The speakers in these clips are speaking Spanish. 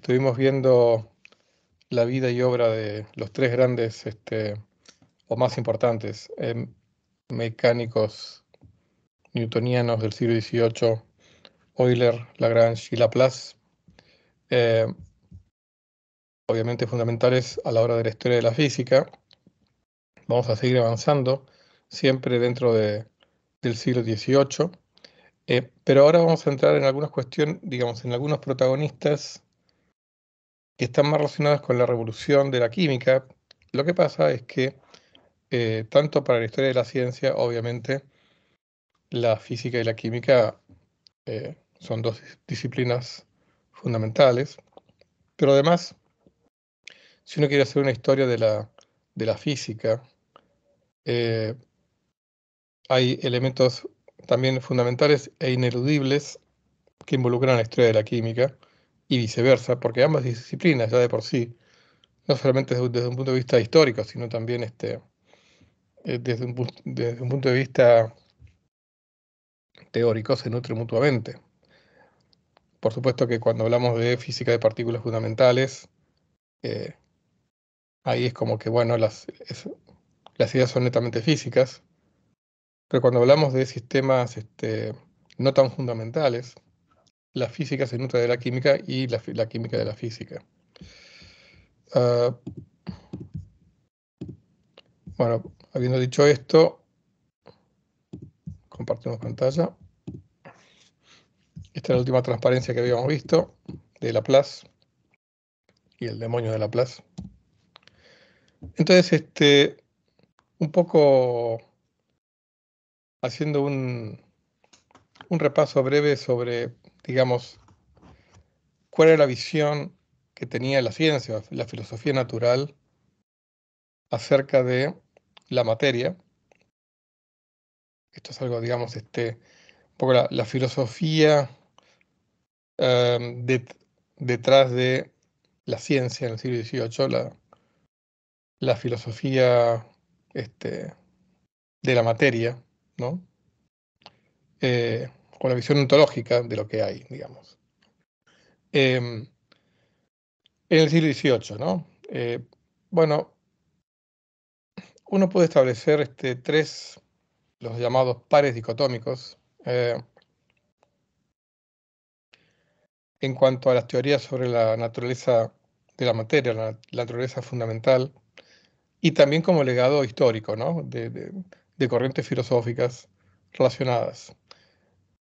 Estuvimos viendo la vida y obra de los tres grandes este, o más importantes em, mecánicos newtonianos del siglo XVIII, Euler, Lagrange y Laplace, eh, obviamente fundamentales a la hora de la historia de la física. Vamos a seguir avanzando, siempre dentro del siglo XVIII, eh, pero ahora vamos a entrar en algunas cuestiones, digamos, en algunos protagonistas que están más relacionadas con la revolución de la química. Lo que pasa es que, eh, tanto para la historia de la ciencia, obviamente, la física y la química eh, son dos disciplinas fundamentales, pero además, si uno quiere hacer una historia de la, física, eh, hay elementos también fundamentales e ineludibles que involucran la historia de la química y viceversa, porque ambas disciplinas ya de por sí, no solamente desde, un punto de vista histórico, sino también este, eh, desde, un, punto de vista teórico, se nutren mutuamente. Por supuesto que cuando hablamos de física de partículas fundamentales, eh, ahí es como que, bueno, las, ideas son netamente físicas, pero cuando hablamos de sistemas este, no tan fundamentales, la física se nutre de la química y la, química de la física. Ah, bueno, habiendo dicho esto, compartimos pantalla. Esta es la última transparencia que habíamos visto de Laplace y el demonio de Laplace. Entonces, este, un poco haciendo un, un repaso breve sobre digamos, cuál era la visión que tenía la ciencia, la filosofía natural, acerca de la materia. Esto es algo, digamos, este, un poco la, filosofía em, detrás de la ciencia en el siglo XVIII, la, la filosofía este, de la materia, ¿no? Eh, con la visión ontológica de lo que hay, digamos. Em, en el siglo XVIII, ¿no? Eh, bueno, uno puede establecer este, tres, los llamados pares dicotómicos, eh, en cuanto a las teorías sobre la naturaleza de la materia, la, naturaleza fundamental, y también como legado histórico, ¿no? de corrientes filosóficas relacionadas.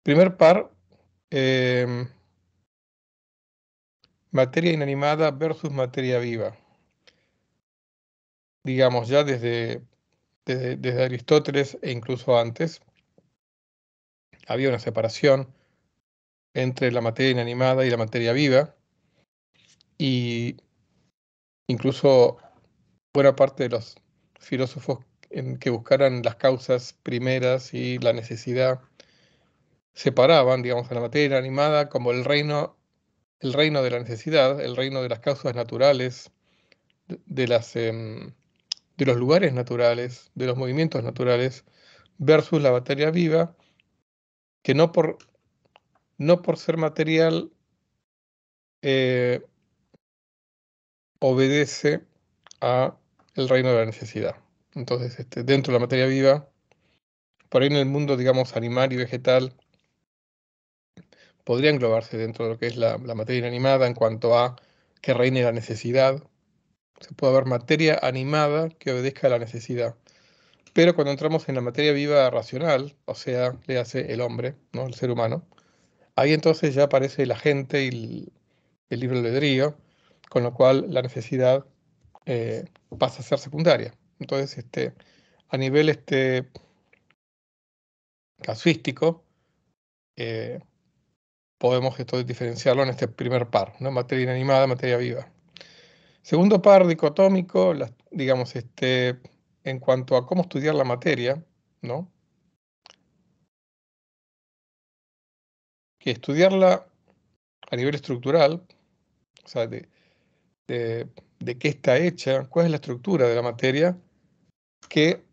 Primer par, em, materia inanimada versus materia viva. Digamos, ya desde, desde, Aristóteles e incluso antes, había una separación entre la materia inanimada y la materia viva, y incluso buena parte de los filósofos en que buscaran las causas primeras y la necesidad separaban, digamos, a la materia animada como el reino, el reino de la necesidad, el reino de las causas naturales, de, las, em, de los lugares naturales, de los movimientos naturales, versus la materia viva, que no por, no por ser material eh, obedece a el reino de la necesidad. Entonces, este, dentro de la materia viva, por ahí en el mundo, digamos, animal y vegetal, podría englobarse dentro de lo que es la, materia inanimada en cuanto a que reine la necesidad. Se puede haber materia animada que obedezca a la necesidad. Pero cuando entramos en la materia viva racional, o sea, le hace el hombre, ¿no? el ser humano, ahí entonces ya aparece la gente y el, libro de albedrío, con lo cual la necesidad eh, pasa a ser secundaria. Entonces, este, a nivel este, casuístico, eh, podemos diferenciarlo en este primer par, ¿no? materia inanimada, materia viva. Segundo par dicotómico, digamos, este, en cuanto a cómo estudiar la materia, ¿no? que estudiarla a nivel estructural, o sea, de, de, qué está hecha, cuál es la estructura de la materia, que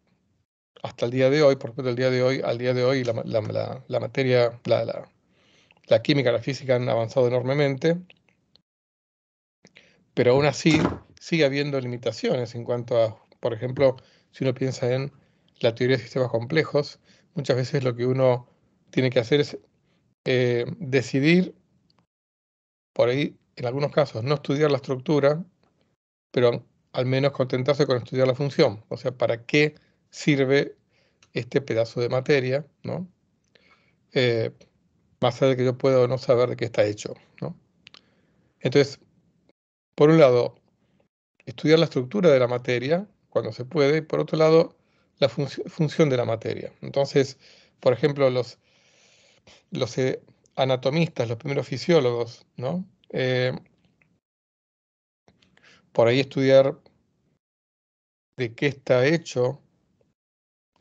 hasta el día de hoy, por ejemplo, el día de hoy, al día de hoy, la, la, la materia, la, la química, y la física han avanzado enormemente, pero aún así sigue habiendo limitaciones en cuanto a, por ejemplo, si uno piensa en la teoría de sistemas complejos, muchas veces lo que uno tiene que hacer es eh, decidir, por ahí en algunos casos, no estudiar la estructura, pero al menos contentarse con estudiar la función, o sea, para qué sirve este pedazo de materia, ¿no? Eh, más allá de que yo pueda o no saber de qué está hecho. ¿no? Entonces, por un lado, estudiar la estructura de la materia cuando se puede, y por otro lado, la función de la materia. Entonces, por ejemplo, los, los eh, anatomistas, los primeros fisiólogos, ¿no? Eh, por ahí estudiar de qué está hecho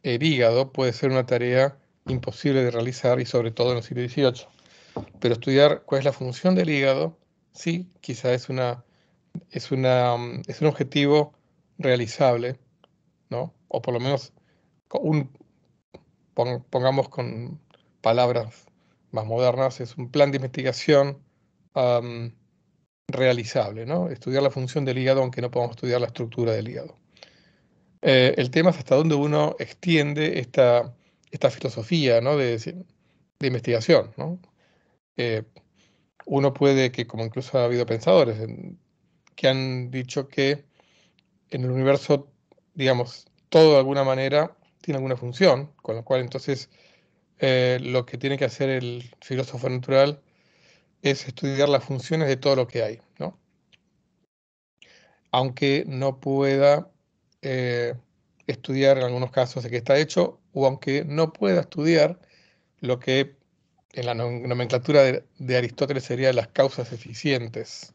el hígado puede ser una tarea imposible de realizar y sobre todo en el siglo XVIII. Pero estudiar cuál es la función del hígado, sí, quizá es, una, es, una, es un objetivo realizable, ¿no? O por lo menos pongamos con palabras más modernas, es un plan de investigación realizable, ¿no? Estudiar la función del hígado, aunque no podamos estudiar la estructura del hígado. Eh, el tema es hasta dónde uno extiende esta, esta filosofía ¿no? de, investigación. uno puede que, como incluso ha habido pensadores que han dicho que en el universo, digamos, todo de alguna manera tiene alguna función, con lo cual entonces eh, lo que tiene que hacer el filósofo natural es estudiar las funciones de todo lo que hay, Aunque no pueda eh, estudiar en algunos casos de qué está hecho o aunque no pueda estudiar lo que en la nomenclatura de, Aristóteles sería las causas eficientes,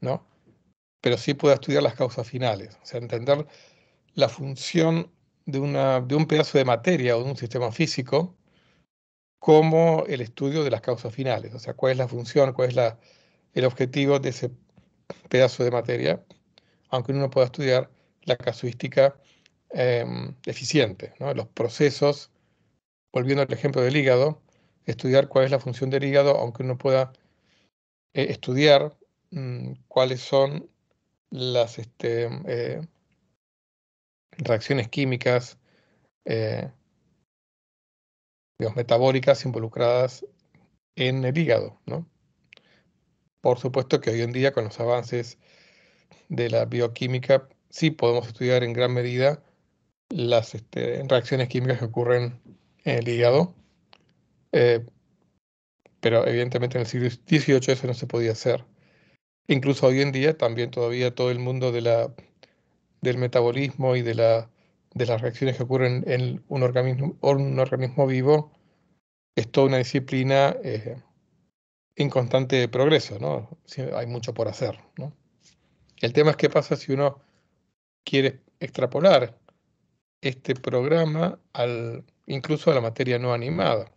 ¿no? Pero sí pueda estudiar las causas finales, o sea, entender la función de, una, de un pedazo de materia o de un sistema físico como el estudio de las causas finales, o sea, cuál es la función, cuál es la, el objetivo de ese pedazo de materia, aunque uno pueda estudiar la casuística eh, eficiente. Los procesos, volviendo al ejemplo del hígado, estudiar cuál es la función del hígado, aunque uno pueda eh, estudiar mm, cuáles son las este, eh, reacciones químicas, eh, metabólicas involucradas en el hígado. Por supuesto que hoy en día con los avances de la bioquímica sí podemos estudiar en gran medida las este, reacciones químicas que ocurren en el hígado. Eh, pero evidentemente en el siglo XVIII eso no se podía hacer. Incluso hoy en día también todavía todo el mundo de del metabolismo y de, las reacciones que ocurren en un organismo, un organismo vivo es toda una disciplina en eh, constante progreso, ¿no? hay mucho por hacer, El tema es qué pasa si uno quiere extrapolar este programa al, incluso a la materia no animada.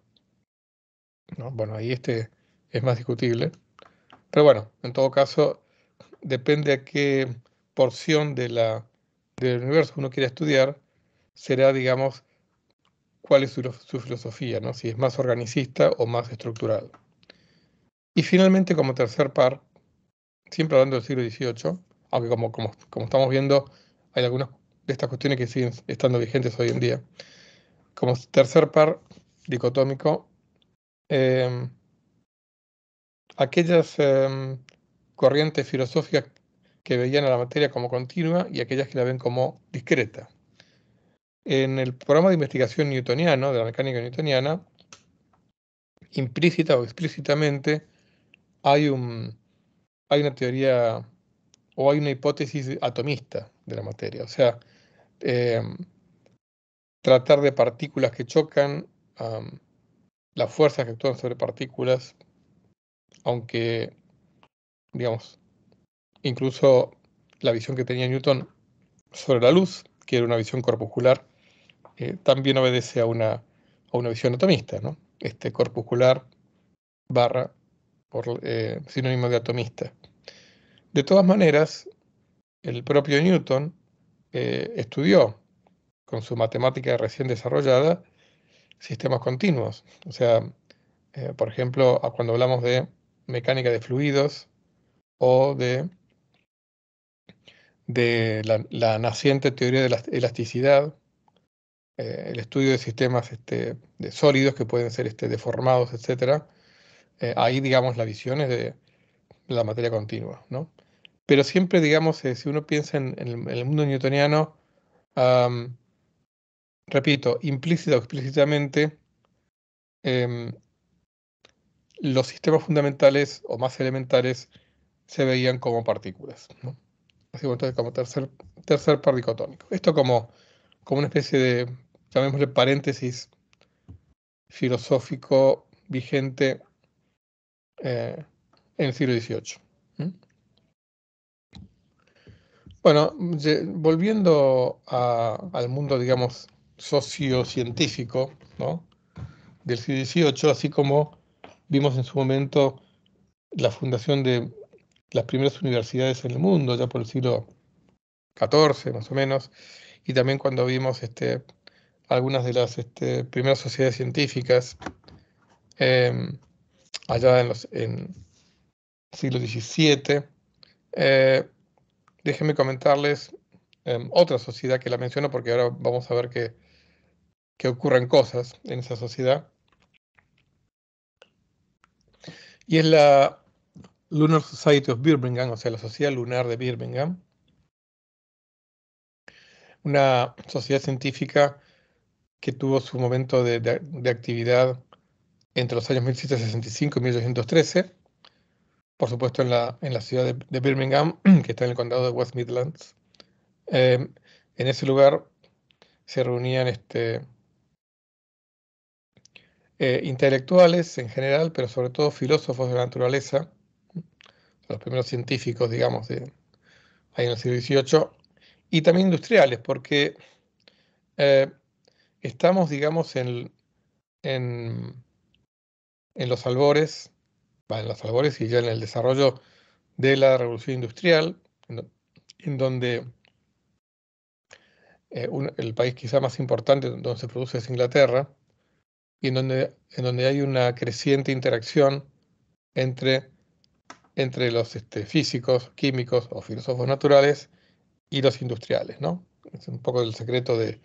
Bueno, ahí este es más discutible. Pero bueno, en todo caso, depende a qué porción de la, del universo uno quiera estudiar, será, digamos, cuál es su, filosofía, ¿no? si es más organicista o más estructural. Y finalmente, como tercer par, siempre hablando del siglo XVIII, aunque como, como, estamos viendo, hay algunas de estas cuestiones que siguen estando vigentes hoy en día. Como tercer par dicotómico, em, aquellas em, corrientes filosóficas que veían a la materia como continua y aquellas que la ven como discreta. En el programa de investigación newtoniano, de la mecánica newtoniana, implícita o explícitamente, hay, un, hay una teoría o hay una hipótesis atomista de la materia. O sea, Em, tratar de partículas que chocan, las fuerzas que actúan sobre partículas, aunque, digamos, incluso la visión que tenía Newton sobre la luz, que era una visión corpuscular, eh, también obedece a una, una visión atomista, ¿no? Este corpuscular barra por, eh, sinónimo de atomista. De todas maneras, el propio Newton eh, estudió con su matemática recién desarrollada sistemas continuos. O sea, eh, por ejemplo, cuando hablamos de mecánica de fluidos o de, de la, naciente teoría de la elasticidad, eh, el estudio de sistemas este, de sólidos que pueden ser este, deformados, etc. ahí, digamos, la visión es de la materia continua, ¿no? Pero siempre, digamos, eh, si uno piensa en, el, mundo newtoniano, repito, implícito o explícitamente, em, los sistemas fundamentales o más elementales se veían como partículas. Así como, entonces, como tercer, tercer par Esto como, como una especie de, llamémosle paréntesis filosófico vigente eh, en el siglo XVIII. Bueno, volviendo al mundo, digamos, sociocientífico del siglo XVIII, así como vimos en su momento la fundación de las primeras universidades en el mundo, ya por el siglo XIV más o menos, y también cuando vimos este, algunas de las este, primeras sociedades científicas em, allá en, el siglo XVII, déjenme comentarles em, otra sociedad que la menciono porque ahora vamos a ver que, ocurren cosas en esa sociedad. Y es la Lunar Society of Birmingham, o sea, la Sociedad Lunar de Birmingham. Una sociedad científica que tuvo su momento de actividad entre los años 1765 y 1813 por supuesto, en la, ciudad de, Birmingham, que está en el condado de West Midlands. Em, en ese lugar se reunían este, eh, intelectuales en general, pero sobre todo filósofos de la naturaleza, los primeros científicos, digamos, de, ahí en el siglo XVIII, y también industriales, porque eh, estamos, digamos, en, en los albores en las albores y ya en el desarrollo de la revolución industrial, en donde eh, el país quizá más importante donde se produce es Inglaterra, y en donde, en donde hay una creciente interacción entre, entre los este, físicos, químicos o filósofos naturales y los industriales, ¿no? Es un poco el secreto de,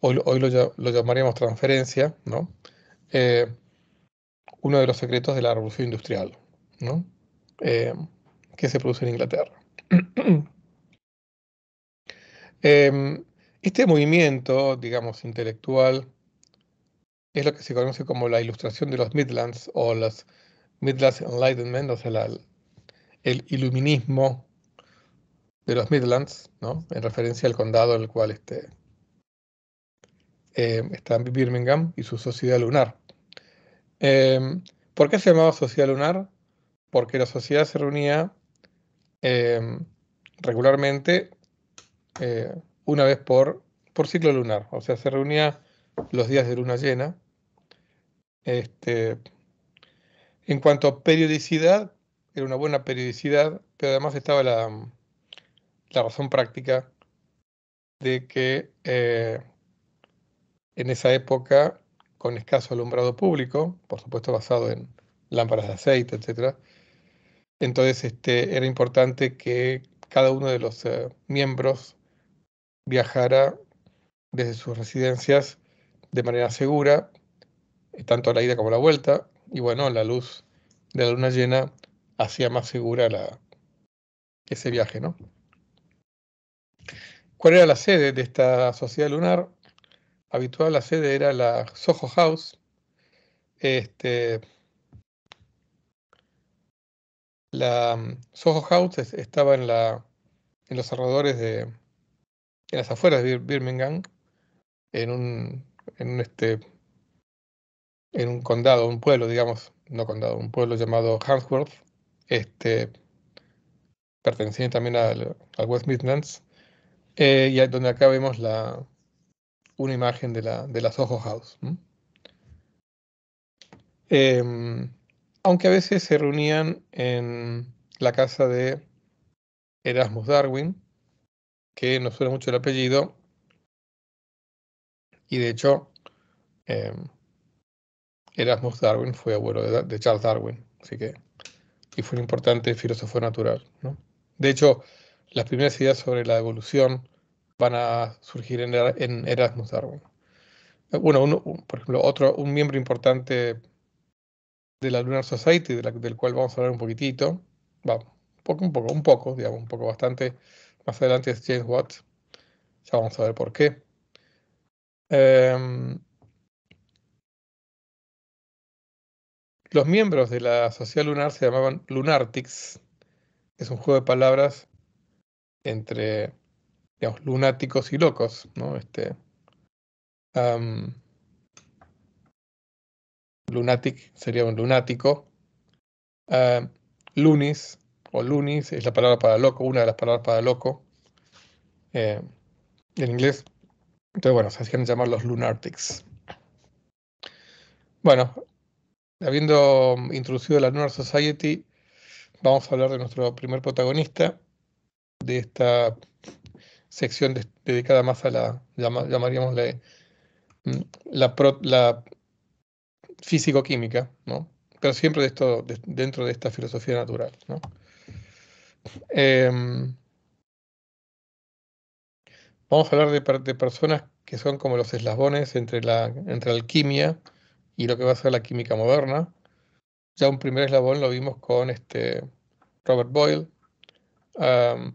hoy, lo, llamaríamos transferencia, ¿no? Eh, uno de los secretos de la revolución industrial, eh, que se produce en Inglaterra. Em, este movimiento, digamos, intelectual, es lo que se conoce como la ilustración de los Midlands o las Midlands Enlightenment, o sea, el iluminismo de los Midlands, ¿no? en referencia al condado en el cual este, eh, está Birmingham y su sociedad lunar. Em, ¿Por qué se llamaba Sociedad Lunar? Porque la sociedad se reunía em, regularmente eh, una vez por, por ciclo lunar, o sea, se reunía los días de luna llena. Este, en cuanto a periodicidad, era una buena periodicidad, pero además estaba la, razón práctica de que eh, en esa época con escaso alumbrado público, por supuesto basado en lámparas de aceite, etc. Entonces este, era importante que cada uno de los eh, miembros viajara desde sus residencias de manera segura, tanto a la ida como a la vuelta, y bueno, la luz de la luna llena hacía más segura ese viaje, ¿no? ¿Cuál era la sede de esta sociedad lunar? habitual la sede era la Soho House. Este, la mm, Soho House estaba en, la, en los alrededores de, en las afueras de Birmingham, en un, en un, este, en un condado, un pueblo, digamos, no condado, un pueblo llamado Harmsworth, este, perteneciente también al, West Midlands, eh, y y donde acá vemos la, una imagen de las de House. Em, aunque a veces se reunían en la casa de Erasmus Darwin, que no suena mucho el apellido, y de hecho em, Erasmus Darwin fue abuelo de, Charles Darwin, así que y fue un importante filósofo natural. De hecho, las primeras ideas sobre la evolución van a surgir en, Erasmus Darwin. Bueno, uno, por ejemplo, otro, un miembro importante de la Lunar Society, del cual vamos a hablar un poquitito, va, un poco, un poco, un poco, digamos, un poco bastante, más adelante es James Watt, ya vamos a ver por qué. Em, los miembros de la Sociedad Lunar se llamaban Lunartics, es un juego de palabras entre digamos, lunáticos y locos, ¿no? Este, lunatic sería un lunático. lunis o lunis es la palabra para loco, una de las palabras para loco eh, en inglés. Entonces, bueno, se hacían llamar los lunatics. Bueno, habiendo introducido la Lunar Society, vamos a hablar de nuestro primer protagonista de esta sección dedicada más a la, llamaríamos mm, la, la, físico-química, ¿no? pero siempre esto, dentro de esta filosofía natural. ¿no? Em, vamos a hablar de, personas que son como los eslabones entre la, entre alquimia y lo que va a ser la química moderna. Ya un primer eslabón lo vimos con este Robert Boyle.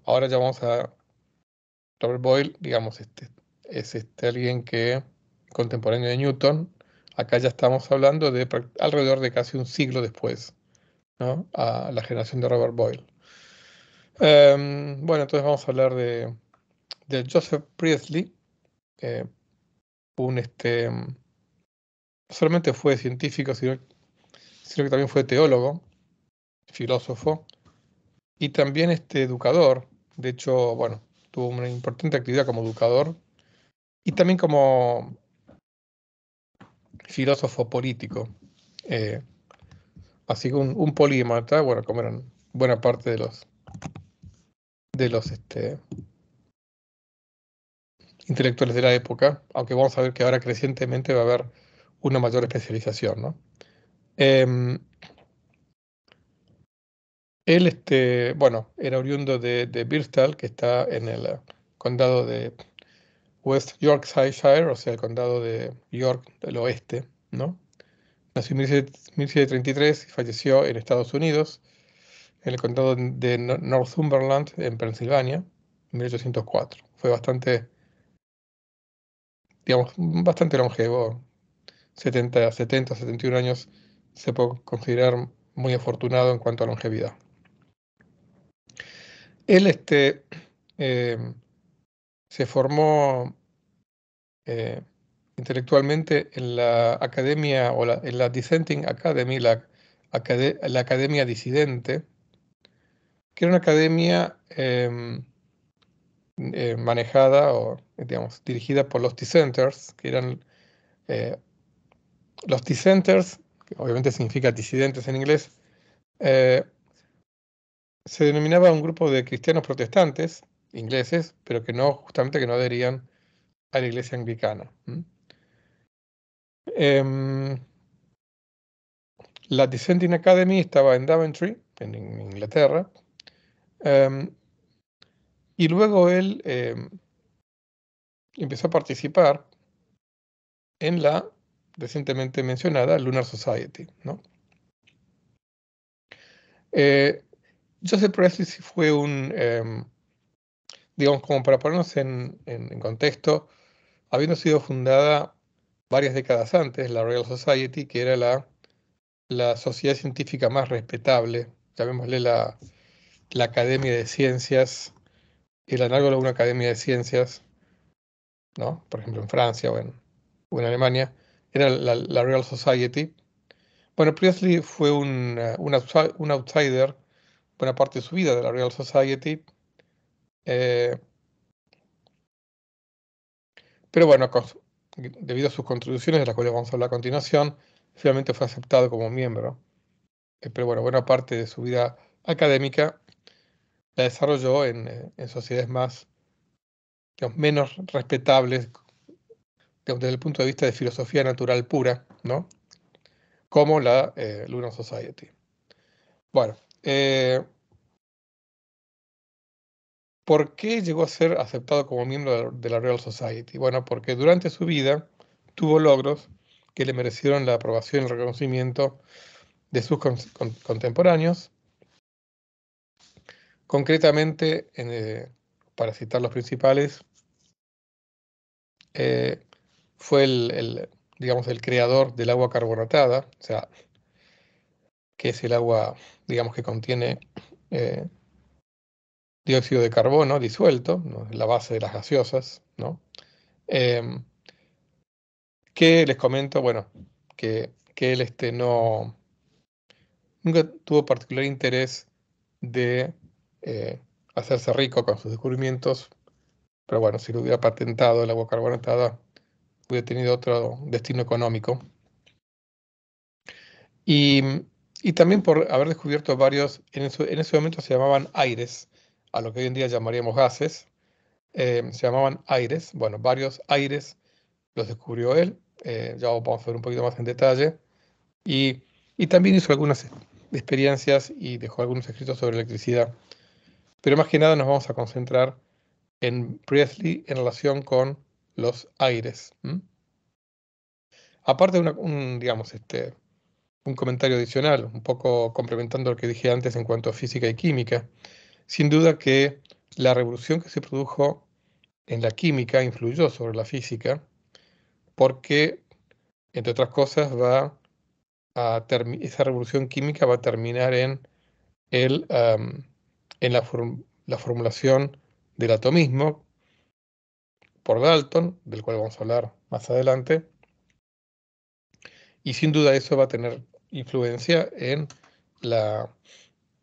ahora ya vamos a Robert Boyle, digamos, este, es este alguien que contemporáneo de Newton. Acá ya estamos hablando de alrededor de casi un siglo después, ¿no? A la generación de Robert Boyle. Em, bueno, entonces vamos a hablar de, Joseph Priestley, un este, no solamente fue científico, sino, sino, que también fue teólogo, filósofo, y también este, educador. De hecho, bueno, tuvo una importante actividad como educador y también como filósofo político. Eh, así que un, polímata, bueno, como eran buena parte de los de los este, intelectuales de la época, aunque vamos a ver que ahora crecientemente va a haber una mayor especialización, ¿no? Em, él, este, bueno, era oriundo de, de que está en el eh, condado de West Yorkshire, o sea, el condado de York del oeste, Nació en 1733 y falleció en Estados Unidos, en el condado de Northumberland, en Pensilvania, en 1804. Fue bastante, digamos, bastante longevo, 70, 70, 71 años, se puede considerar muy afortunado en cuanto a longevidad. Él este, eh, se formó eh, intelectualmente en la academia, o en la Dissenting Academy, la, academia disidente, que era una academia em, eh, manejada o, digamos, dirigida por los dissenters, que eran los dissenters, que obviamente significa disidentes en inglés, se denominaba un grupo de cristianos protestantes, ingleses, pero que no, justamente que no adherían a la iglesia anglicana. Em, la Dissenting Academy estaba en Daventry, en, Inglaterra, em, y luego él em, empezó a participar en la recientemente mencionada Lunar Society. ¿no? Eh, Joseph Priestley fue un, em, digamos, como para ponernos en, contexto, habiendo sido fundada varias décadas antes, la Royal Society, que era la, la sociedad científica más respetable, llamémosle la, la Academia de Ciencias, el análogo de una Academia de Ciencias, ¿no? por ejemplo en Francia o en, en Alemania, era la, Royal Society. Bueno, Priestley fue un, eh, un, outsider buena parte de su vida de la Royal Society. Eh, pero bueno, debido a sus contribuciones, de las cuales vamos a hablar a continuación, finalmente fue aceptado como miembro. Eh, pero bueno, buena parte de su vida académica la desarrolló en, eh, sociedades más menos respetables desde el punto de vista de filosofía natural pura, ¿no? como la eh, Lunar Society. Bueno, eh, ¿Por qué llegó a ser aceptado como miembro de la Royal Society? Bueno, porque durante su vida tuvo logros que le merecieron la aprobación y el reconocimiento de sus contemporáneos. Concretamente, eh, para citar los principales, eh, fue el, el, digamos, el creador del agua carbonatada, o sea, que es el agua, digamos, que contiene eh, dióxido de carbono disuelto, la base de las gaseosas, ¿no? Em, que les comento, bueno, que, que, él este, no, nunca tuvo particular interés de eh, hacerse rico con sus descubrimientos, pero bueno, si lo hubiera patentado el agua carbonatada, hubiera tenido otro destino económico. Y y también por haber descubierto varios, en, ese momento se llamaban aires, a lo que hoy en día llamaríamos gases, eh, se llamaban aires, bueno, varios aires los descubrió él, eh, ya vamos a ver un poquito más en detalle, y, también hizo algunas experiencias y dejó algunos escritos sobre electricidad. Pero más que nada nos vamos a concentrar en Presley en relación con los aires. Aparte de un, digamos, este, un comentario adicional, un poco complementando lo que dije antes en cuanto a física y química. Sin duda que la revolución que se produjo en la química influyó sobre la física porque, entre otras cosas, va a esa revolución química va a terminar en, en la, la formulación del atomismo por Dalton, del cual vamos a hablar más adelante, y sin duda eso va a tener influencia en la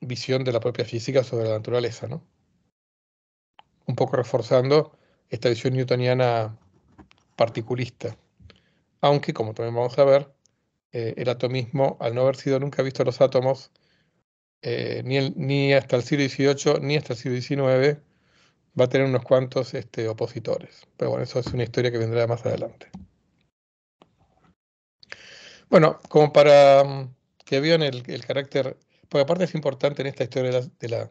visión de la propia física sobre la naturaleza, ¿no? Un poco reforzando esta visión newtoniana particulista. Aunque, como también vamos a ver, eh, el atomismo, al no haber sido nunca visto los átomos, eh, ni, ni, hasta el siglo XVIII ni hasta el siglo XIX, va a tener unos cuantos este, opositores. Pero bueno, eso es una historia que vendrá más adelante. Bueno, como para mm, que vean el, carácter, porque aparte es importante en esta historia de la,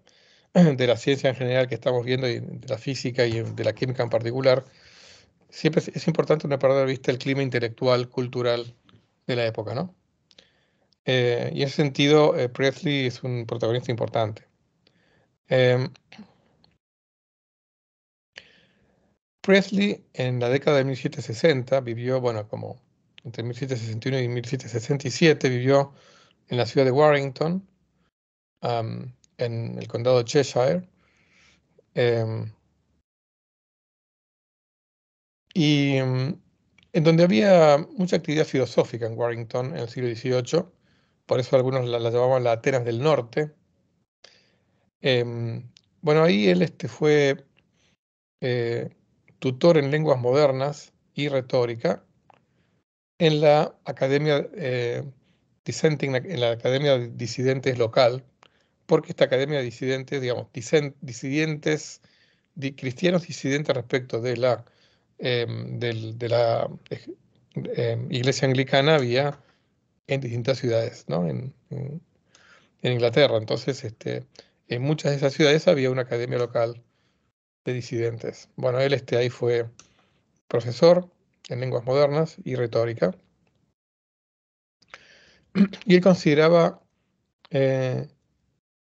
de la ciencia en general que estamos viendo, y de la física y de la química en particular, siempre es importante una perder de vista el clima intelectual, cultural de la época, ¿no? Eh, y en ese sentido, eh, Presley es un protagonista importante. Em, Presley en la década de 1760 vivió, bueno, como entre 1761 y 1767, vivió en la ciudad de Warrington, en el condado de Cheshire. Em, y em, en donde había mucha actividad filosófica en Warrington en el siglo XVIII, por eso algunos la, llamaban la Atenas del Norte. Em, bueno, ahí él este, fue eh, tutor en lenguas modernas y retórica, en la Academia eh, en la Academia de Disidentes local, porque esta Academia de Disidentes, digamos, disidentes, cristianos disidentes respecto de la, em, de la em, Iglesia Anglicana había en distintas ciudades, En, Inglaterra. Entonces, este, en muchas de esas ciudades había una academia local de disidentes. Bueno, él este, ahí fue profesor en lenguas modernas y retórica. Y él consideraba eh,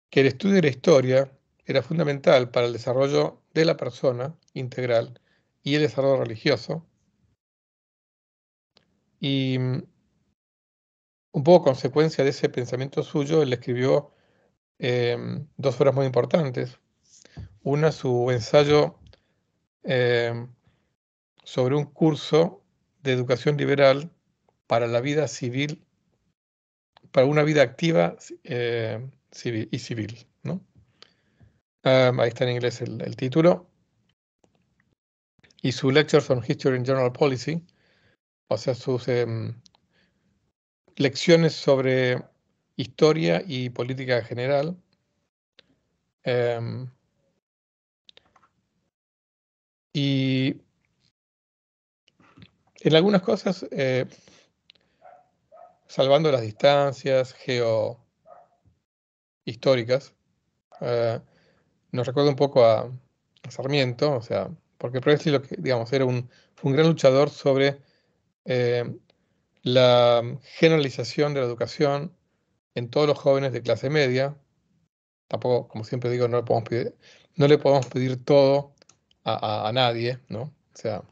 que el estudio de la historia era fundamental para el desarrollo de la persona integral y el desarrollo religioso. Y mm, un poco consecuencia de ese pensamiento suyo, él escribió eh, dos obras muy importantes. Una, su ensayo eh, sobre un curso de educación liberal para la vida civil, para una vida activa eh, y civil. Ah, ahí está en inglés el, título. Y su Lectures on History and General Policy, o sea, sus em, lecciones sobre historia y política general. Em, y en algunas cosas, eh, salvando las distancias geohistóricas, eh, nos recuerda un poco a, Sarmiento, o sea, porque Presley lo que, digamos, era un, fue un gran luchador sobre eh, la generalización de la educación en todos los jóvenes de clase media. Tampoco, como siempre digo, no le podemos pedir, no le podemos pedir todo a, a nadie, ¿no? O sea,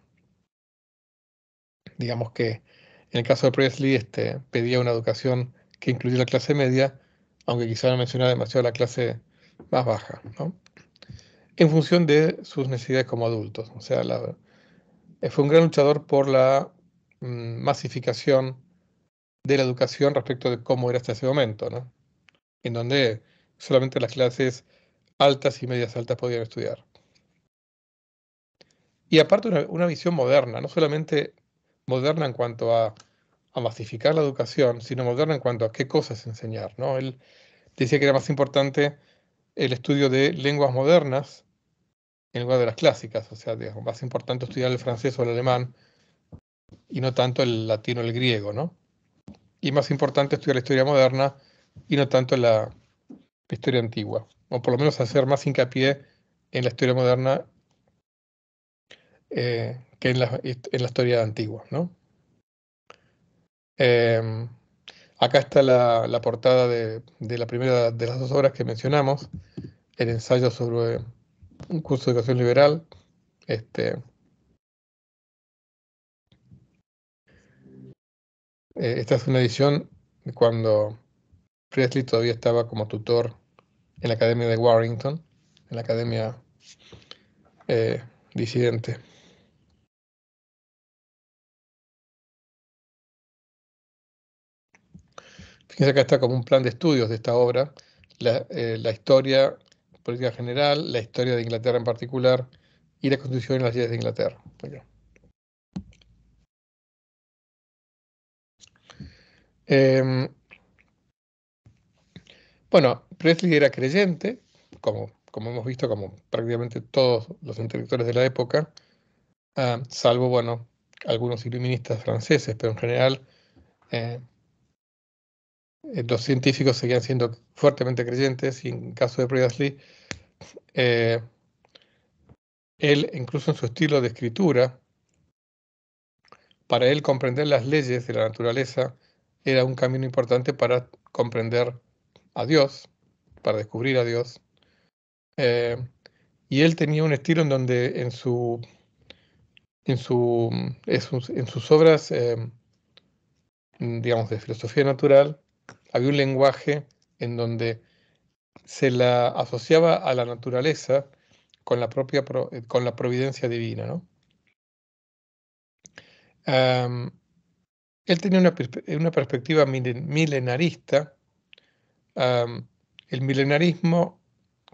digamos que en el caso de Presley este, pedía una educación que incluyera la clase media, aunque quizá no mencionaba demasiado la clase más baja, en función de sus necesidades como adultos. O sea, eh, fue un gran luchador por la mm, masificación de la educación respecto de cómo era hasta ese momento, en donde solamente las clases altas y medias altas podían estudiar. Y aparte una visión moderna, no solamente moderna en cuanto a, a masificar la educación, sino moderna en cuanto a qué cosas enseñar. ¿no? Él decía que era más importante el estudio de lenguas modernas en lugar de las clásicas, o sea, más importante estudiar el francés o el alemán y no tanto el latino o el griego, ¿no? Y más importante estudiar la historia moderna y no tanto la historia antigua, o por lo menos hacer más hincapié en la historia moderna eh, que en la, historia antigua. Em, acá está la, portada de, la primera de las dos obras que mencionamos, el ensayo sobre un curso de educación liberal. Este, eh, esta es una edición cuando Presley todavía estaba como tutor en la Academia de Warrington, en la Academia eh, Disidente. Y acá está como un plan de estudios de esta obra, eh, la, historia política general, la historia de Inglaterra en particular y la constitución y las leyes de Inglaterra. Em, bueno, Presley era creyente, como, como, hemos visto, como prácticamente todos los intelectuales de la época, ah, salvo, bueno, algunos iluministas franceses, pero en general eh, eh, los científicos seguían siendo fuertemente creyentes y en caso de Priestley, eh, él incluso en su estilo de escritura, para él comprender las leyes de la naturaleza era un camino importante para comprender a Dios, para descubrir a Dios. Eh, y él tenía un estilo en donde en su en, sus, obras digamos de filosofía natural había un lenguaje en donde se la asociaba a la naturaleza con la propia eh, con la providencia divina. él tenía una, eh, perspectiva milenarista. el milenarismo,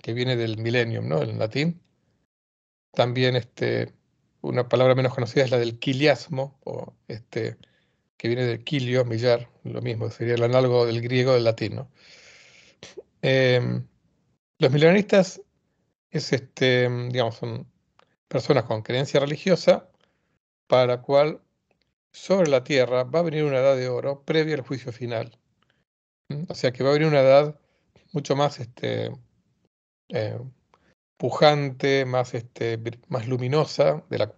que viene del millennium, ¿no? En latín. También este, una palabra menos conocida es la del quiliasmo, o este, que viene del kilio, millar, lo mismo, sería el análogo del griego del latino. Em, los milenaristas es este, em, digamos, son personas con creencia religiosa para la cual sobre la tierra va a venir una edad de oro previa al juicio final. ¿Mm? O sea que va a venir una edad mucho más este, eh, pujante, más, este, más luminosa de la,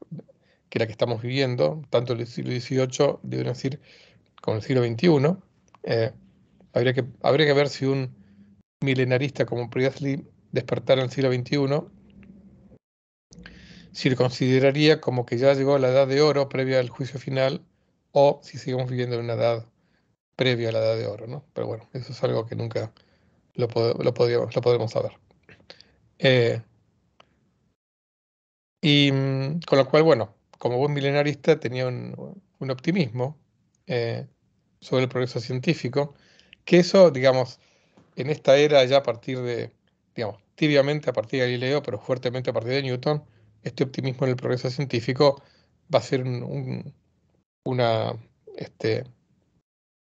que la que estamos viviendo, tanto el siglo XVIII, deben decir, como el siglo XXI. Eh, habría, que, habría que ver si un milenarista como Priestley despertara en el siglo XXI, si lo consideraría como que ya llegó a la edad de oro previa al juicio final, o si seguimos viviendo en una edad previa a la edad de oro, Pero bueno, eso es algo que nunca lo, lo, podremos saber. Eh, y mm, con lo cual, bueno, como buen milenarista, tenía un, optimismo eh, sobre el progreso científico, que eso, digamos, en esta era ya a partir de, digamos, tibiamente a partir de Galileo, pero fuertemente a partir de Newton, este optimismo en el progreso científico va a ser una este,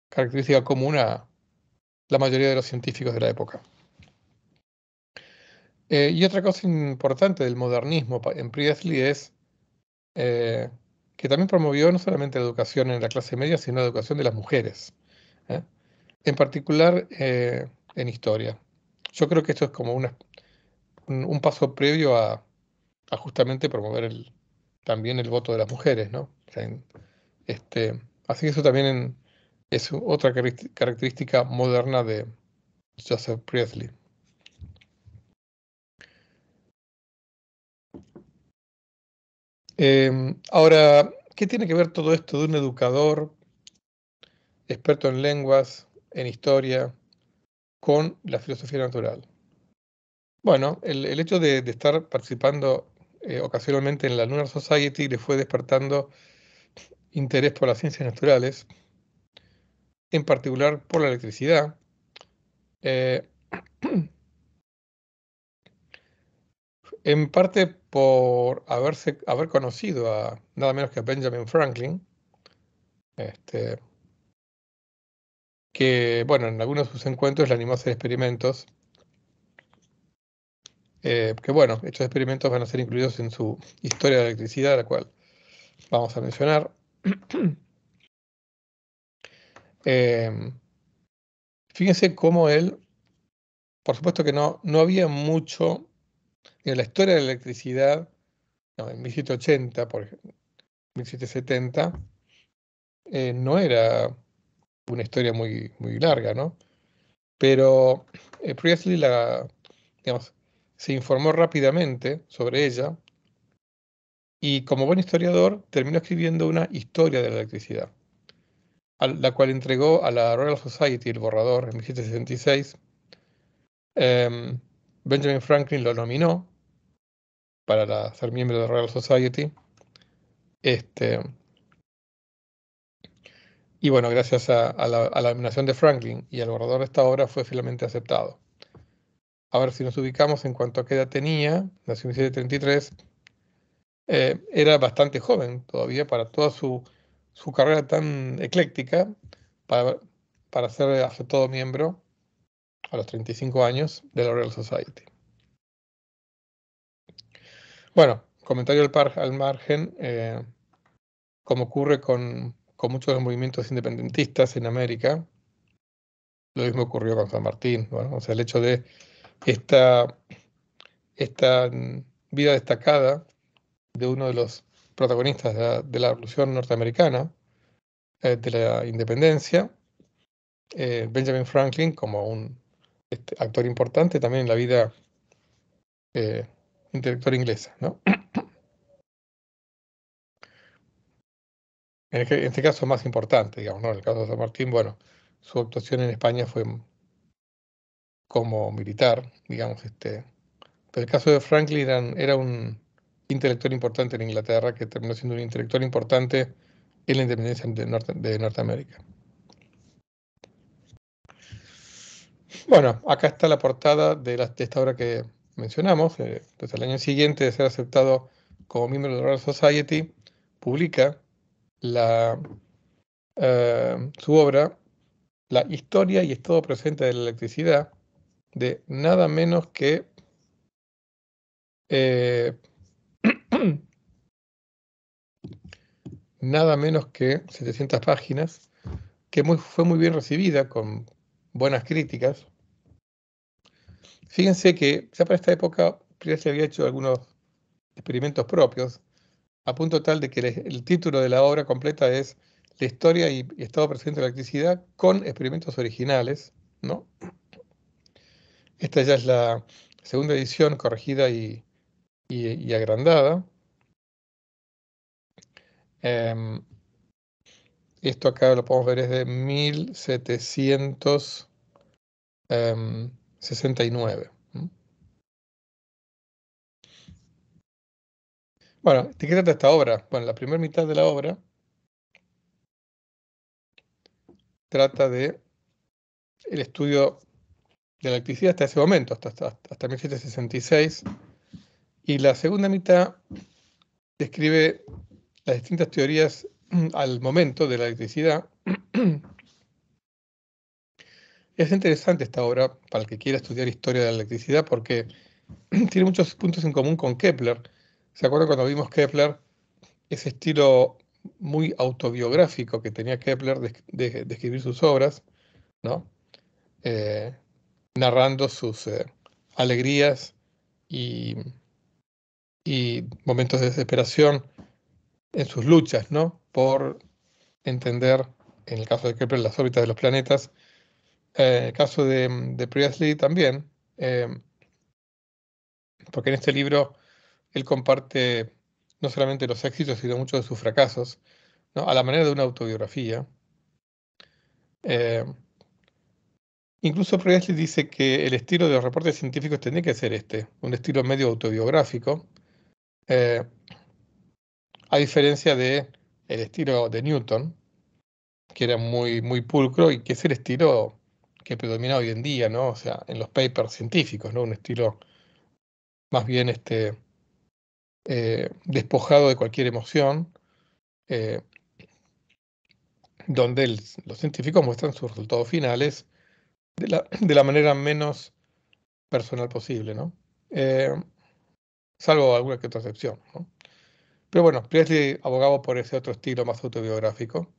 característica común a la mayoría de los científicos de la época. Eh, y otra cosa importante del modernismo en Priestley es eh, que también promovió no solamente la educación en la clase media, sino la educación de las mujeres, ¿eh? en particular eh, en historia. Yo creo que esto es como una, un, paso previo a, justamente promover el, también el voto de las mujeres, ¿no? este, así que eso también es otra característica moderna de Joseph Priestley. Em, ahora, ¿qué tiene que ver todo esto de un educador, experto en lenguas, en historia, con la filosofía natural? Bueno, el, hecho de, estar participando eh, ocasionalmente en la Lunar Society le fue despertando interés por las ciencias naturales, en particular por la electricidad. Eh, en parte por haberse, haber conocido a nada menos que a Benjamin Franklin, este, que, bueno, en algunos de sus encuentros le animó a hacer experimentos, eh, que, bueno, estos experimentos van a ser incluidos en su historia de electricidad, la cual vamos a mencionar. Em, fíjense cómo él, por supuesto que no, no había mucho la historia de la electricidad, en 1780, por ejemplo, 1770, eh, no era una historia muy, muy larga, ¿no? Pero eh, Priestley se informó rápidamente sobre ella y como buen historiador terminó escribiendo una historia de la electricidad, la cual entregó a la Royal Society el borrador en 1766. Em, Benjamin Franklin lo nominó para ser miembro de la Royal Society. Este, y bueno, gracias a, la, nominación de Franklin y al borrador de esta obra fue finalmente aceptado. A ver si nos ubicamos en cuanto a qué edad tenía, nació en 1733, eh, era bastante joven todavía para toda su, carrera tan ecléctica, para, para ser aceptado miembro a los 35 años de la Royal Society. Bueno, comentario al, par, al margen, eh, como ocurre con, muchos de los movimientos independentistas en América, lo mismo ocurrió con San Martín, o sea, el hecho de esta, vida destacada de uno de los protagonistas de la, Revolución Norteamericana, eh, de la independencia, eh, Benjamin Franklin, como un este, actor importante también en la vida intelectual inglesa, ¿no? En este, este caso más importante, digamos, ¿no? En el caso de San Martín, bueno, su actuación en España fue como militar, digamos, este. Pero el caso de Franklin era, un intelectual importante en Inglaterra, que terminó siendo un intelectual importante en la independencia de, Norteamérica. Bueno, acá está la portada de, la, de esta obra que mencionamos, eh, el pues año siguiente de ser aceptado como miembro de la Royal Society, publica eh, su obra La historia y estado presente de la electricidad de nada menos que eh, nada menos que 700 páginas, que fue muy bien recibida con buenas críticas Fíjense que ya para esta época se había hecho algunos experimentos propios, a punto tal de que el título de la obra completa es La historia y estado presente de la electricidad con experimentos originales, Esta ya es la segunda edición corregida y, y, agrandada. Em, esto acá lo podemos ver es de 1700. 69. Bueno, ¿de qué trata esta obra? Bueno, la primera mitad de la obra trata de el estudio de la electricidad hasta ese momento, hasta, hasta, hasta 1766, y la segunda mitad describe las distintas teorías mm, al momento de la electricidad es interesante esta obra para el que quiera estudiar historia de la electricidad porque tiene muchos puntos en común con Kepler. ¿Se acuerdan cuando vimos Kepler? Ese estilo muy autobiográfico que tenía Kepler de, escribir sus obras, eh, narrando sus eh, alegrías y, momentos de desesperación en sus luchas, Por entender, en el caso de Kepler, las órbitas de los planetas eh, el caso de, Priestley también, eh, porque en este libro él comparte no solamente los éxitos, sino muchos de sus fracasos, a la manera de una autobiografía. Eh, incluso Priestley dice que el estilo de los reportes científicos tenía que ser este, un estilo medio autobiográfico, a diferencia de estilo de Newton, que era muy, muy pulcro y que es el estilo que predomina hoy en día, ¿no? O sea, en los papers científicos, ¿no? Un estilo más bien este, eh, despojado de cualquier emoción, eh, donde los científicos muestran sus resultados finales de la, manera menos personal posible, ¿no? Eh, salvo alguna que otra excepción, Pero bueno, Presley abogaba por ese otro estilo más autobiográfico.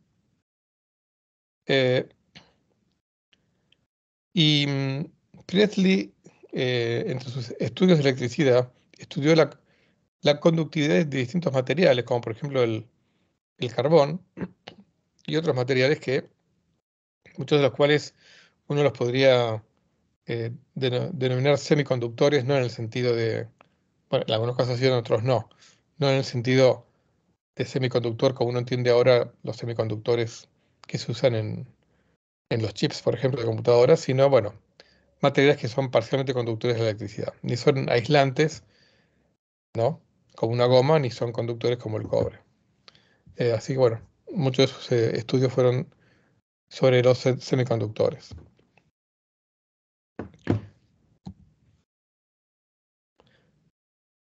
Y mm, Priestley, eh, entre sus estudios de electricidad, estudió la, conductividad de distintos materiales, como por ejemplo el, carbón y otros materiales que, muchos de los cuales uno los podría eh, denominar semiconductores, no en el sentido de, bueno, en algunos casos sí, en otros no, no en el sentido de semiconductor como uno entiende ahora los semiconductores que se usan en, en los chips, por ejemplo, de computadoras, sino, bueno, materiales que son parcialmente conductores de electricidad. Ni son aislantes, ¿no? Como una goma, ni son conductores como el cobre. Eh, así que, bueno, muchos de sus eh, estudios fueron sobre los semiconductores.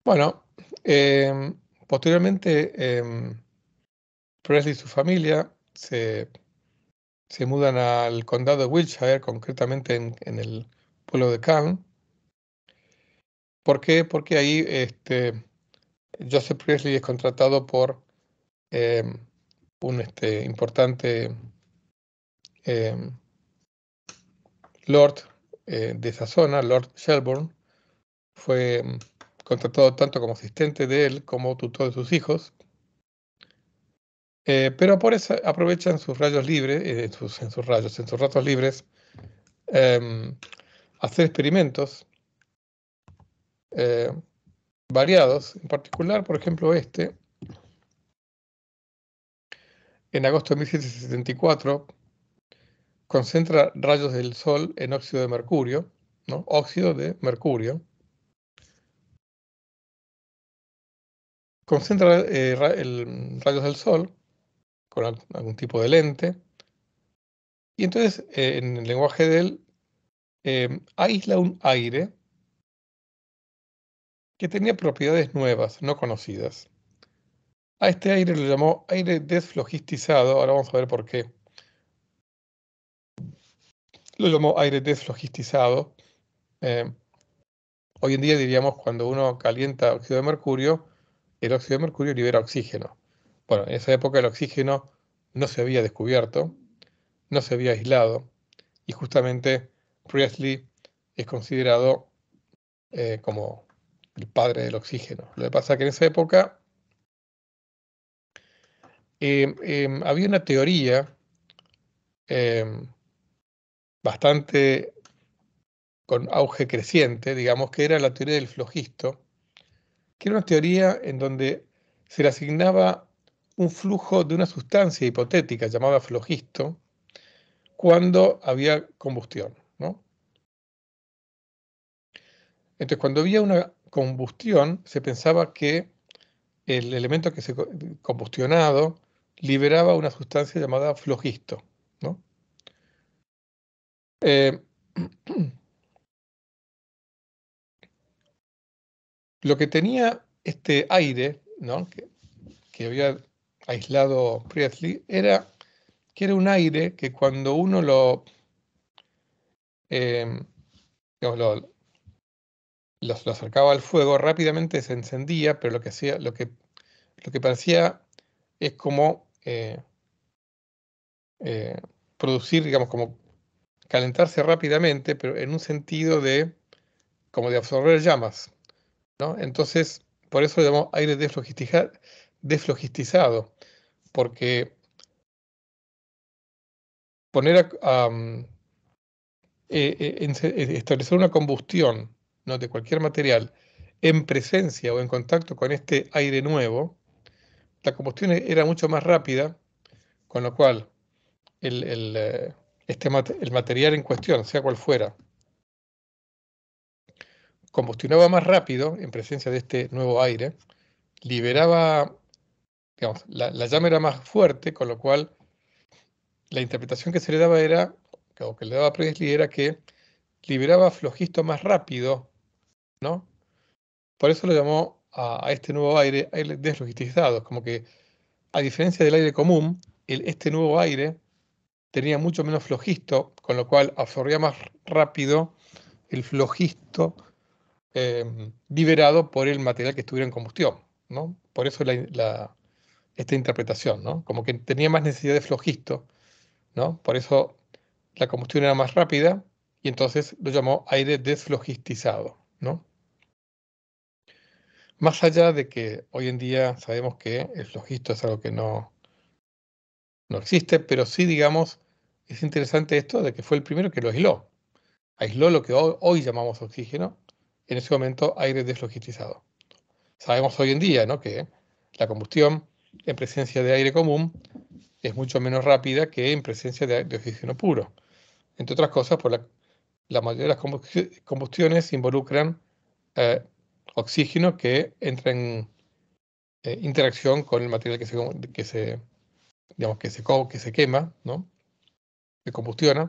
Bueno, em, posteriormente, em, Presley y su familia se se mudan al condado de Wiltshire, concretamente en, el pueblo de Cannes. ¿Por qué? Porque ahí este, Joseph Priestley es contratado por em, un este, importante em, lord eh, de esa zona, Lord Shelburne. Fue em, contratado tanto como asistente de él como tutor de sus hijos. Eh, pero por eso aprovechan sus rayos libres, eh, en sus rayos, en sus ratos libres, em, hacer experimentos eh, variados, en particular, por ejemplo, este. En agosto de 1774 concentra rayos del Sol en óxido de mercurio, óxido de mercurio. Concentra rayos del Sol con algún tipo de lente. Y entonces, eh, en el lenguaje de él, em, aísla un aire que tenía propiedades nuevas, no conocidas. A este aire lo llamó aire desflogistizado, ahora vamos a ver por qué. Lo llamó aire desflogistizado. Em, hoy en día diríamos cuando uno calienta óxido de mercurio, el óxido de mercurio libera oxígeno. Bueno, en esa época el oxígeno no se había descubierto, no se había aislado, y justamente Priestley es considerado eh, como el padre del oxígeno. Lo que pasa es que en esa época em, em, había una teoría em, bastante con auge creciente, digamos, que era la teoría del flojisto, que era una teoría en donde se le asignaba un flujo de una sustancia hipotética llamada flogisto cuando había combustión. ¿no? Entonces, cuando había una combustión, se pensaba que el elemento que se combustionado liberaba una sustancia llamada flogisto. ¿no? Eh, lo que tenía este aire, ¿no? que había aislado Priestley, era que era un aire que cuando uno em, lo, lo, acercaba al fuego, rápidamente se encendía, pero lo que, hacía, lo que, lo que parecía es como eh, eh, producir, digamos, como calentarse rápidamente, pero en un sentido de como de absorber llamas. Entonces, por eso lo llamamos aire deslogistizado porque eh, eh, eh, establecer una combustión ¿no? de cualquier material en presencia o en contacto con este aire nuevo, la combustión e, era mucho más rápida, con lo cual el, este, el material en cuestión, sea cual fuera, combustionaba más rápido en presencia de este nuevo aire, liberaba la, llama era más fuerte, con lo cual la interpretación que se le daba era, o que le daba a Presley era que liberaba flojisto más rápido, ¿no? Por eso lo llamó a, este nuevo aire, aire como que a diferencia del aire común, este nuevo aire tenía mucho menos flojisto, con lo cual absorbía más rápido el flojisto eh, liberado por el material que estuviera en combustión. ¿no? Por eso la, esta interpretación, ¿no? Como que tenía más necesidad de flojisto, ¿no? Por eso la combustión era más rápida y entonces lo llamó aire desflogistizado, ¿no? Más allá de que hoy en día sabemos que el flojisto es algo que no, existe, pero sí, digamos, es interesante esto de que fue el primero que lo aisló. Aisló lo que hoy llamamos oxígeno, en ese momento aire desflogistizado. Sabemos hoy en día ¿no? que la combustión en presencia de aire común es mucho menos rápida que en presencia de, oxígeno puro. Entre otras cosas, por la, mayoría de las combustiones involucran eh, oxígeno que entra en eh, interacción con el material que se, que se, digamos, que se, que se quema, ¿no? que combustiona.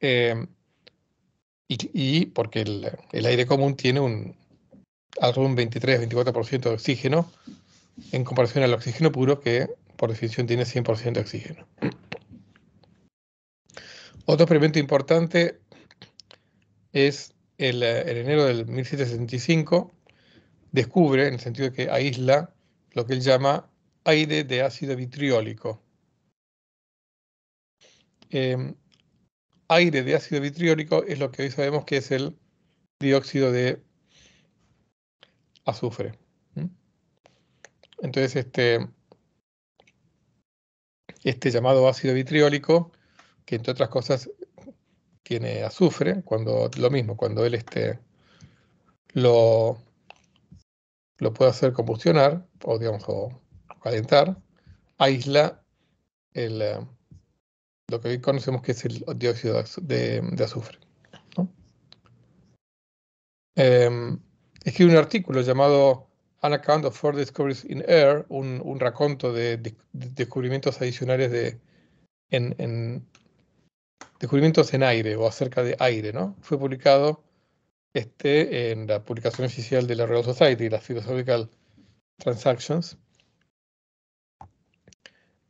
Eh, y, porque el, aire común tiene un un 23-24% de oxígeno en comparación al oxígeno puro que por definición tiene 100% de oxígeno. Otro experimento importante es el, enero del 1765, descubre, en el sentido de que aísla, lo que él llama aire de ácido vitriólico. Em, aire de ácido vitriólico es lo que hoy sabemos que es el dióxido de azufre. Entonces, este, este llamado ácido vitriólico, que entre otras cosas tiene azufre, cuando lo mismo, cuando él este, lo, lo puede hacer combustionar, o digamos, calentar, aísla eh, lo que hoy conocemos que es el dióxido de, azufre. Em, escribe un artículo llamado An Account of Four Discoveries in Air, un, un raconto de, descubrimientos adicionales de, en, descubrimientos en aire o acerca de aire, ¿no? Fue publicado este, en la publicación oficial de la Royal Society, la Philosophical Transactions.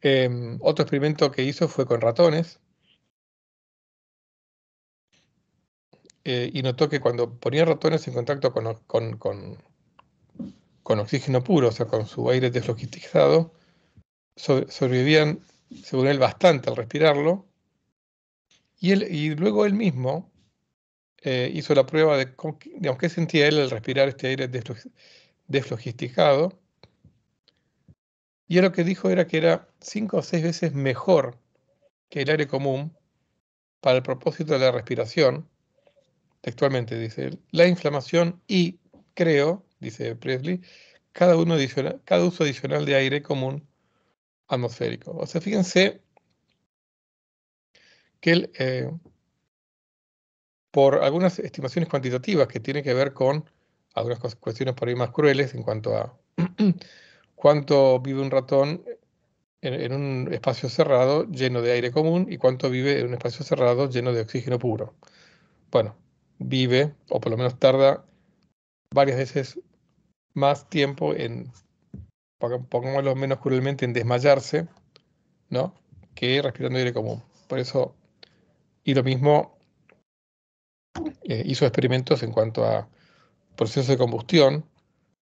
Em, otro experimento que hizo fue con ratones. Eh, y notó que cuando ponía ratones en contacto con, con con oxígeno puro, o sea, con su aire deslogistizado, sobrevivían, según él, bastante al respirarlo. Y, él, luego él mismo eh, hizo la prueba de, qué aunque sentía él al respirar este aire deslogistizado. Y lo que dijo era que era cinco o seis veces mejor que el aire común para el propósito de la respiración, textualmente dice la inflamación y, creo, dice Presley, cada, uso adicional de aire común atmosférico. O sea, fíjense que eh, por algunas estimaciones cuantitativas que tienen que ver con algunas cuestiones por ahí más crueles en cuanto a cuánto vive un ratón en, un espacio cerrado lleno de aire común y cuánto vive en un espacio cerrado lleno de oxígeno puro. Bueno, vive, o por lo menos tarda varias veces más tiempo en, pongámoslo menos cruelmente, en desmayarse, ¿no? Que respirando aire común. Por eso, y lo mismo eh, hizo experimentos en cuanto a procesos de combustión,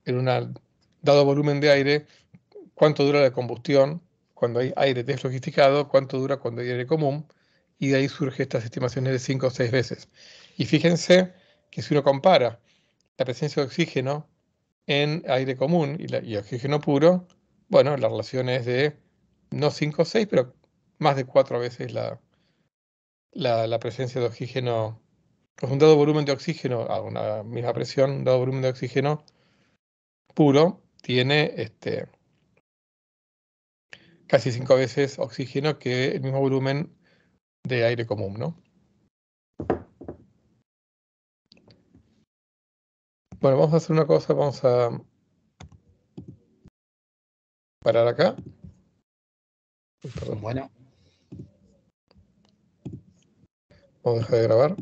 en un dado volumen de aire, cuánto dura la combustión cuando hay aire deslogisticado, cuánto dura cuando hay aire común, y de ahí surge estas estimaciones de 5 o 6 veces. Y fíjense que si uno compara la presencia de oxígeno en aire común y, oxígeno puro, bueno, la relación es de no 5 o 6, pero más de 4 veces la, la, presencia de oxígeno, pues un dado volumen de oxígeno a una misma presión, un dado volumen de oxígeno puro tiene este, casi 5 veces oxígeno que el mismo volumen de aire común, ¿no? Bueno, vamos a hacer una cosa, vamos a parar acá. Bueno. Vamos a dejar de grabar.